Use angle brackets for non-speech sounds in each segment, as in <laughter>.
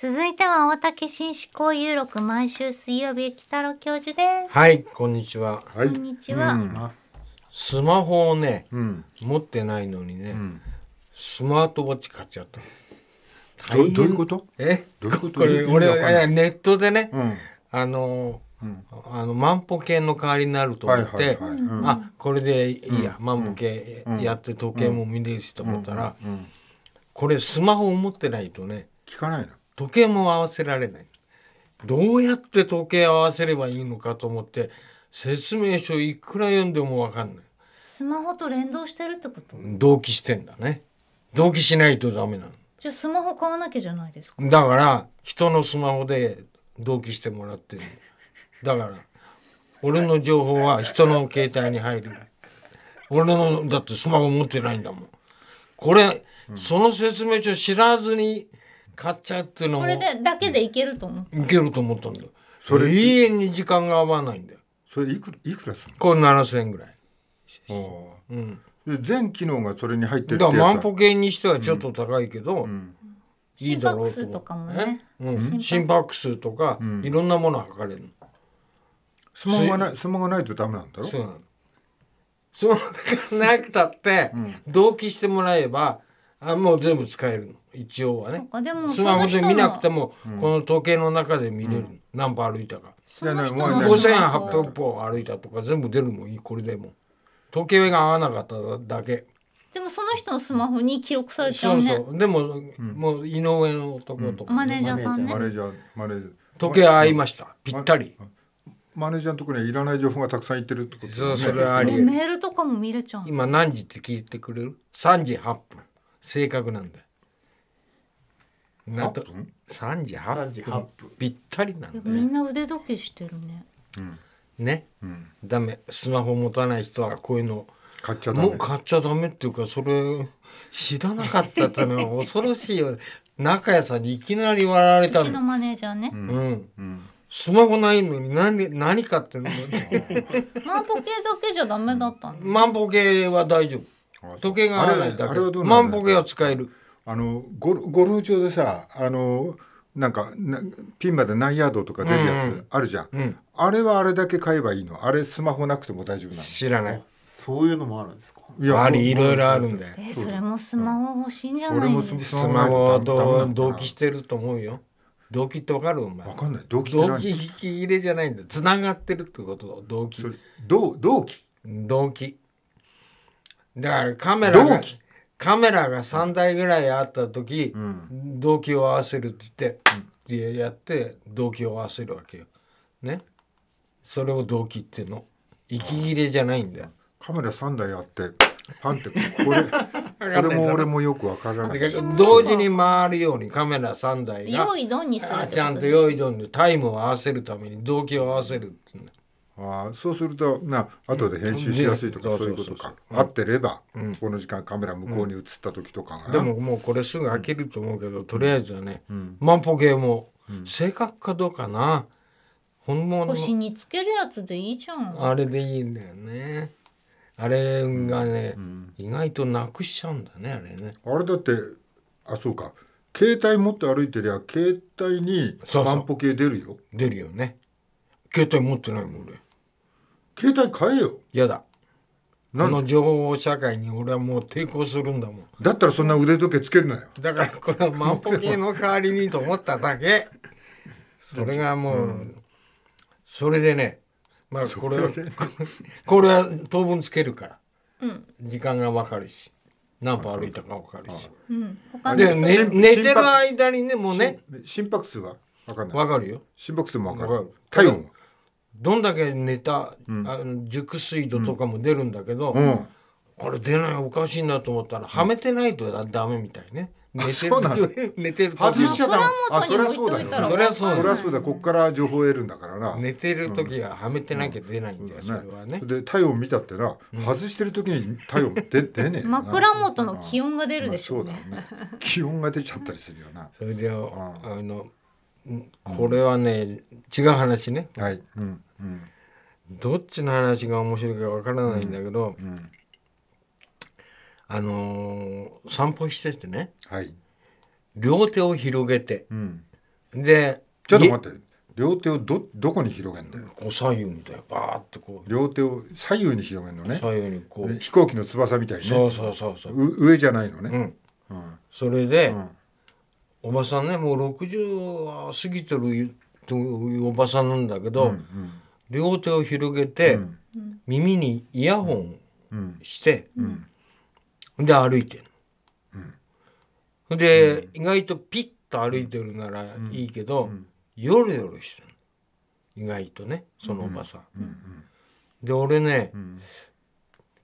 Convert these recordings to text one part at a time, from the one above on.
続いては大竹紳士交友録毎週水曜日北郎教授ですはいこんにちは、はい、こんにちは、うん、スマホをね、うん、持ってないのにね、うん、スマートウォッチ買っちゃったどどういうことえどういうことこれ俺ネットでね、あのあの万歩計の代わりになると思って、はいあこれでいいや、万歩計やって時計も見れるしと思ったら、これスマホを持ってないとね聞かないの時計も合わせられないどうやって時計合わせればいいのかと思って説明書いくら読んでも分かんないスマホと連動してるってこと同期してんだね同期しないとダメなのじゃあスマホ買わなきゃじゃないですかだから人のスマホで同期してもらってるだから俺の情報は人の携帯に入る俺のだってスマホ持ってないんだもんこれ、うん、その説明書知らずに買っちゃうっていうのもこれでだけでいけると思ういけると思ったんだよそれ永遠に時間が合わないんだよそれいくいくらするこれ7000円ぐらいのあうんで全機能がそれに入ってるってから万歩計にしてはちょっと高いけど、うんい心拍数とかもね心拍数とか、いろんなもの測れるのスがないスマホがないとダメなんだろそうなの。そのなくたって、同期してもらえばあもう全部使えるの一応はねスマホで見なくても、この時計の中で見れる、うん、何歩歩いたか5800歩歩いたとか全部出るもんこれでも時計が合わなかっただけでもその人のスマホに記録されちゃうねそうそうでも、うん、もう井上のところとか、マネージャーさんねマネージャーマネージャー時計合いました、ぴったりマネージャーのところにはいらない情報がたくさんいってるってことですねそれありメールとかも見れちゃう今何時って聞いてくれる3時8分正確なんだなと3時8分ぴったりなんだみんな腕時計してるね、うん、ね、うん、ダメスマホ持たない人はこういうの買っちゃダメもう買っちゃダメっていうかそれ知らなかったっていうのは恐ろしいよ <laughs> 中谷さんにいきなり笑われたのうちのマネージャーねうん、うんスマホないのに何何かってんの万歩計だけじゃダメだったの万歩計は大丈夫時計が合わないだけ万歩計は使えるあのゴルゴルフ場でさあのなんかなピンまで何ヤードとか出るやつあるじゃん、うんうん、あれはあれだけ買えばいいのあれスマホなくても大丈夫なの知らないそういうのもあるんですかいやありいろいろあるんだよえそれもスマホ欲しいんじゃないですかスマホは同期してると思うよ動機ってわかるお前。わかんない。動機動機引き入れじゃないんだ。つながってるってこと。動機。動動機。動機。だからカメラがカメラが3台ぐらいあった時、うん、動機を合わせるって言って、うん、やって動機を合わせるわけよ。ねそれを動機っていうの息切れじゃないんだよ。カメラ3台あってパンってこれ <laughs> これも俺もよくわからない。同時に回るようにカメラ3台がにちゃんと用意ドンでタイムを合わせるために動機を合わせるっていうあそうするとな後で編集しやすいとか、うん、そういうことか合ってれば、うん、この時間カメラ向こうに映った時とかが、でももうこれすぐ飽きると思うけど、とりあえずはね、万歩計も正確かどうかな本物腰につけるやつでいいじゃんあれでいいんだよねあれがね、意外となくしちゃうんだねあれねあれだってあそうか携帯持って歩いてりゃ携帯に万歩計出るよ出るよね携帯持ってないもん俺携帯変えよ嫌だこの情報社会に俺はもう抵抗するんだもんだったらそんな腕時計つけるなよだからこのンポケの代わりにと思っただけ <laughs> それがもう、うん、それでねまあこれは <laughs> これは当分つけるから、うん、時間が分かるし何歩歩いたか分かるし、うん、で、ね、寝てる間にねもうね心拍数は分かんない分かるよ心拍数も分かる体温はどんだけ寝た、うん、あの熟睡度とかも出るんだけど、うん、あれ出ないおかしいなと思ったら、はめてないとダメみたいね。寝てる <laughs> 寝てる外しちゃダメあそりゃそうだよそりゃそうだそそうだこっから情報を得るんだからな寝てる時ははめてなきゃ出ないんだよ、それはねで体温見たってな、外してる時に体温出出ねえ枕元の気温が出るでしょうね,、そうだね気温が出ちゃったりするよなそれであのこれはね、違う話ね、はい、うんうん、どっちの話が面白いかわからないんだけど、うんうん、あのー、散歩しててね、はい、両手を広げて、うん、でちょっと待って両手をどどこに広げんだよこう左右みたいバーってこう両手を左右に広げんのね左右にこう飛行機の翼みたいに、ね、そうそうそうそう上じゃないのね、うんそれで、うんおばさんねもう60は過ぎてるというおばさんなんだけど、うんうん、両手を広げて、うん、耳にイヤホンして、うんうん、で歩いてる。で、意外とピッと歩いてるならいいけど、よろよろしてる意外とねそのおばさん。で俺ね、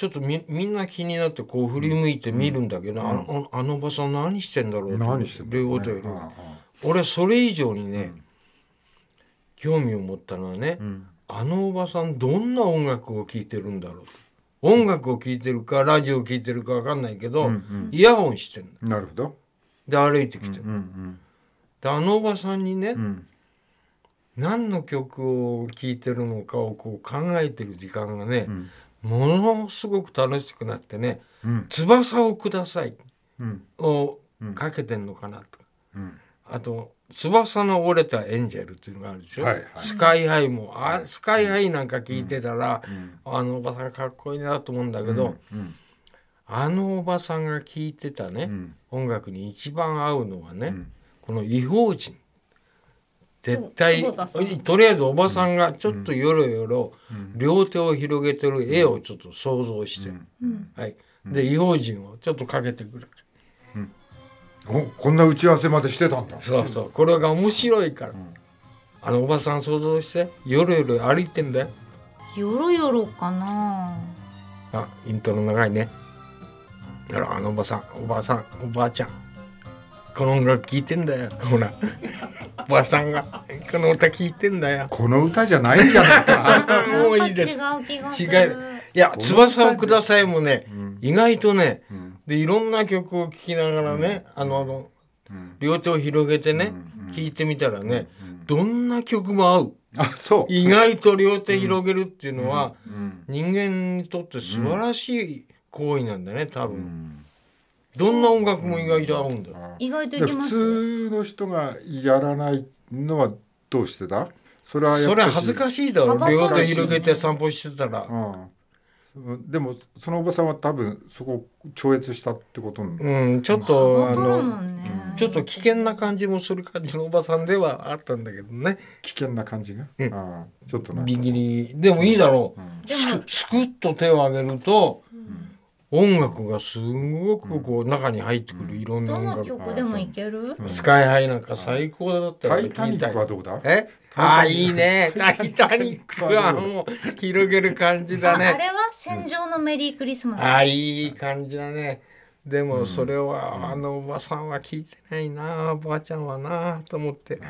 ちょっとみみんな気になってこう振り向いて見るんだけど、うん、あのあのおばさん何してんだろうってんう、ね、俺はそれ以上にね、興味を持ったのはね、あのおばさんどんな音楽を聴いてるんだろう音楽を聴いてるかラジオを聴いてるか分かんないけど、うんうん、イヤホンしてるなるほどで歩いてきてる、うんうんうん、であのおばさんにね、うん、何の曲を聴いてるのかをこう考えてる時間がね、うん、ものすごく楽しくなってね「うん、翼をください」をかけてんのかなとか、あと「翼の折れたエンジェル」っていうのがあるでしょ、はいはい、スカイハイもあスカイハイなんか聞いてたら、あのおばさんかっこいいなと思うんだけど、あのおばさんが聴いてたね、音楽に一番合うのはね、この「異邦人」絶対とりあえずおばさんがちょっとよろよろ両手を広げてる絵をちょっと想像して、はい、で異邦人をちょっとかけてくれる。おこんな打ち合わせまでしてたんだそうそうこれが面白いから、あのおばさん想像してよろよろ歩いてんだよよろよろかなあイントロ長いねあのおばさんおばさんおばあちゃんこの音楽聴いてんだよほらおばさんがこの歌聞いてんだよこの歌じゃないんじゃないかもういいです違ういや「翼をください」もね、うん、意外とね、うん、でいろんな曲を聴きながらね、うん、あのあの、両手を広げてね聞いてみたらね、どんな曲も合う。あそう意外と両手広げるっていうのは、人間にとって素晴らしい行為なんだね多分。どんな音楽も意外と合うんだよ、意外と普通の人がやらないのはどうしてだそれはそれは恥ずかしいだろ両手広げて散歩してたら、うん、でもそのおばさんは多分そこを超越したってことうんちょっと、ね、あのちょっと危険な感じもする感じのおばさんではあったんだけどね危険な感じが、うん、あちょっとビギリでもいいだろう、うん、すくっと手を上げると音楽がすごくこう中に入ってくるいろんな音楽どの曲でもいけるスカイハイなんか最高だったタイタニックはどうだえあいいねタイタニックはもう広げる感じだねあれは戦場のメリークリスマスあいい感じだねでもそれはあのおばさんは聞いてないなおばあちゃんはなと思って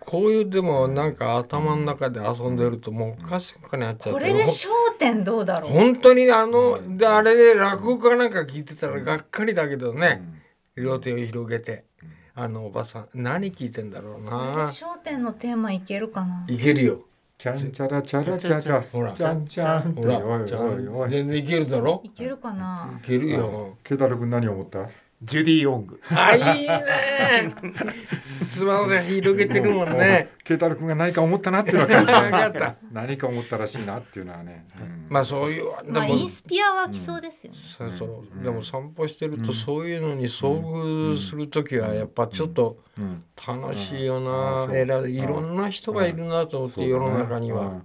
こういうでもなんか頭の中で遊んでるともうおかしくなっちゃってこれで勝点どうだろう本当にあの、であれで落語かなんか聞いてたらがっかりだけどね、両手を広げて。あのおばさん何聞いてんだろうな。焦点のテーマいけるかな。いけるよ。チャンチャラチャラチャラほらチャンチャンほら全然いけるだろ。いけるかな。いけるよ。ケタル君何思った？ジュディ・オング。あ、いいね。つまら広げてくもんね。慶太郎君が何か思ったなっていうのは感じなかっ何か思ったらしいなっていうのはね。まあそういう。まあインスピアは来そうですよね。そうそう。でも散歩してるとそういうのに遭遇する時はやっぱちょっと楽しいよな。えらいろんな人がいるなと思って世の中には。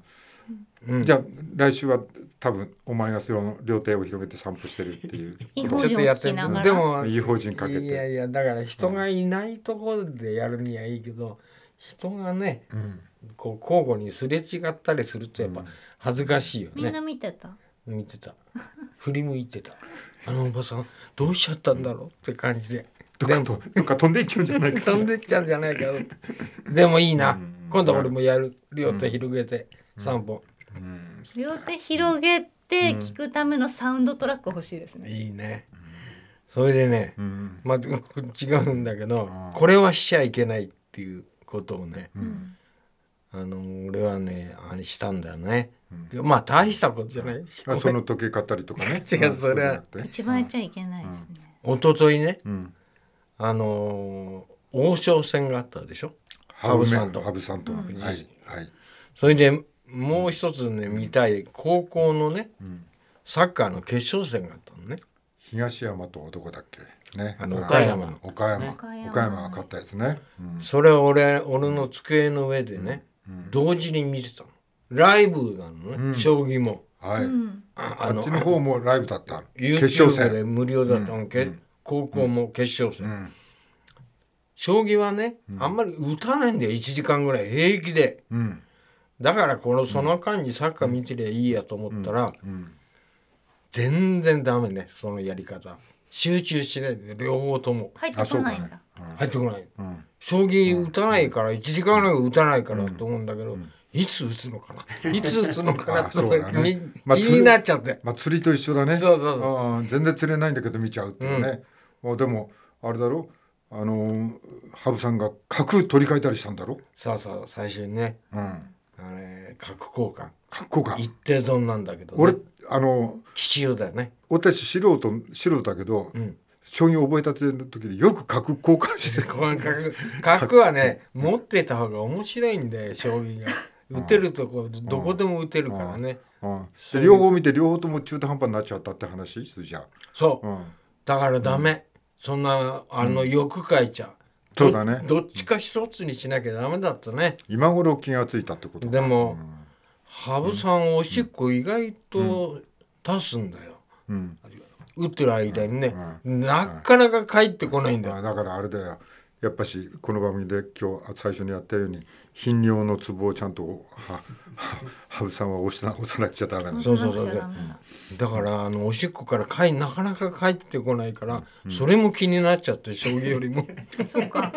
うん、じゃあ来週は多分お前がその両手を広げて散歩してるっていう <laughs> ちょっとやってでも違法人かけていやいやだから人がいないところでやるにはいいけど、うん、人がね、うん、こう交互にすれ違ったりするとやっぱ恥ずかしいよね、みんな見てた見てた <laughs> 振り向いてたあのおばさんどうしちゃったんだろうって感じでどっかか飛んでいっちゃうんじゃないか <laughs> 飛んでいっちゃうんじゃないかでもいいな、今度俺もやる両手広げて。3本、両手広げて聞くためのサウンドトラック欲しいですね、いいねそれでね、まあ違うんだけどこれはしちゃいけないっていうことをね、あの俺はねあれしたんだよね、まあ大したことじゃないその溶け方りとかね <laughs> 違うそれは一番やっちゃいけないですね、うん、一昨日ね、あの王将戦があったでしょ羽生さんと羽生さんと、はい、はい、それでもう一つね見たい高校のね、サッカーの決勝戦があったのね東山とどこだっけね、あの岡山の岡山、岡山が勝ったやつね、うん、それを俺俺の机の上でね、うん同時に見てたのライブなのね、将棋もはい、ああっちの方もライブだった決勝戦で無料だったの、高校も決勝戦、将棋はね、あんまり打たないんだよ1時間ぐらい平気で、うんだからこのその間にサッカー見てりゃいいやと思ったら、全然ダメねそのやり方集中しないで両方とも入ってこないんだ、入ってこない、将棋打たないから1時間なん打たないからと思うんだけど、いつ打つのかな、いつ打つのかなとに、<laughs> まあ、気になっちゃって、まあ、釣りと一緒だねそうそうそう全然釣れないんだけど見ちゃうっていうね、うでもあれだろあの羽生さんが角取り替えたりしたんだろそうそう最初にね、うんあれ核交換核交換一定損なんだけど、ね、俺あの必要だよね俺たち素人素人だけど、うん、将棋覚えたての時によく角交換して角 <laughs> はね持ってた方が面白いんで将棋が打てるとこどこでも打てるからね、うん両方見て両方とも中途半端になっちゃったって話じゃそう、だからダメ、そんなあの欲書いちゃうそうだねどっちか一つにしなきゃダメだったね今頃気がついたってことでも、羽生さんおしっこ意外と出すんだよ、うん打ってる間にね、なかなか帰ってこないんだよ、だからあれだよやっぱしこの番組で今日最初にやったように頻尿のツボをちゃんと <laughs> 羽生さんは押しな押さなくちゃダメなんそうそうそうだからあのおしっこからかいなかなか帰ってこないから、うん、それも気になっちゃって将棋よりも <laughs> そうか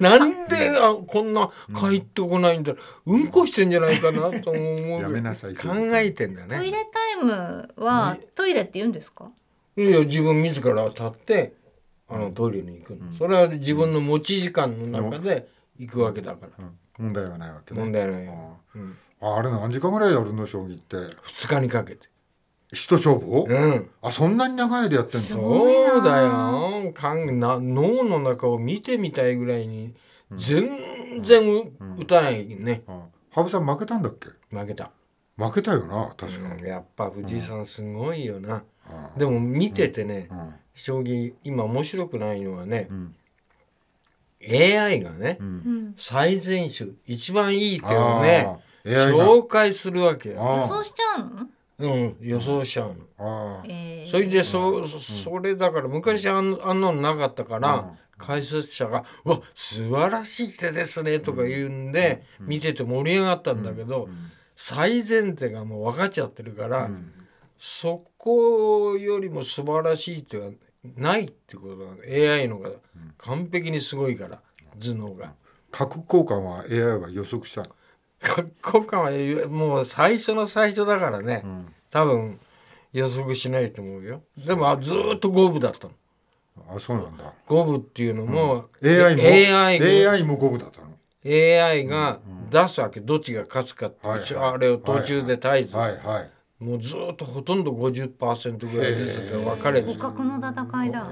なんであこんな帰ってこないんだ、うん、うんこしてんじゃないかなと思うやめなさい考えてんだねトイレタイムはトイレって言うんですかいや自分自ら立ってあのトイレに行くの、うん、それは自分の持ち時間の中で行くわけだから、問題はないわけ、問題ないあ,、あれ何時間ぐらいやるの将棋って2日にかけて一勝負うんあそんなに長い間やってんのそうだよかんな脳の中を見てみたいぐらいに全然う打たないね、うんうん、羽生さん負けたんだっけ負けた負けたよな確かに、うん、やっぱ藤井さんすごいよな、でも見ててね、うん将棋今面白くないのはね、うん AI がね、うん、最善手一番いい手をね紹介するわけよ、予想しちゃうのうん予想しちゃうの、それでそ,、それだから昔あんあんなのなかったから、解説者が「うわ素晴らしい手ですね」とか言うんで、見てて盛り上がったんだけど、最前提がもう分かっちゃってるから、そこよりも素晴らしい手はないってことなの AI のが完璧にすごいから、頭脳が。核交換は AI は予測した核交換はもう最初の最初だからね、うん、多分予測しないと思うよでもずっと五分だったのあそうなんだ五分っていうのも、うん、AI も AI, AI も五分だったの AI が出すわけ、どっちが勝つかって、はいはい、あれを途中で絶えず、はいはいはいはいもうずっとほとんど50%ぐらいずつで分かれて互角の戦いだ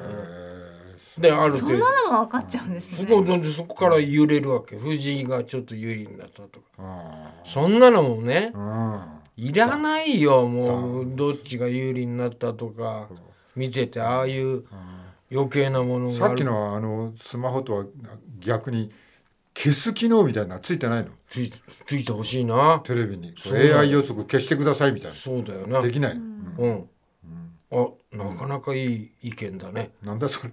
であるそんなのも分かっちゃうんですねそこそこから揺れるわけ藤井がちょっと有利になったとかそんなのもねいらないよもうどっちが有利になったとか見ててああいう余計なものがさっきのあのスマホとは逆に。消す機能みたいなついてないのついついてほしいなテレビに AI 予測消してくださいみたいなそうだよなできないうん、うんあ、なかなかいい意見だね。なんだそれ。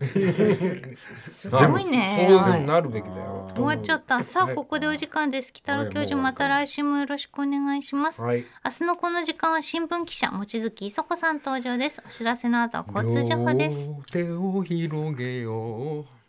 すごいね。そういうふうになるべきだよ。終わっちゃった。さあ、ここでお時間です。北野教授、また来週もよろしくお願いします。はい、明日のこの時間は新聞記者、望月磯子さん登場です。お知らせの後は交通情報です。手を広げよう。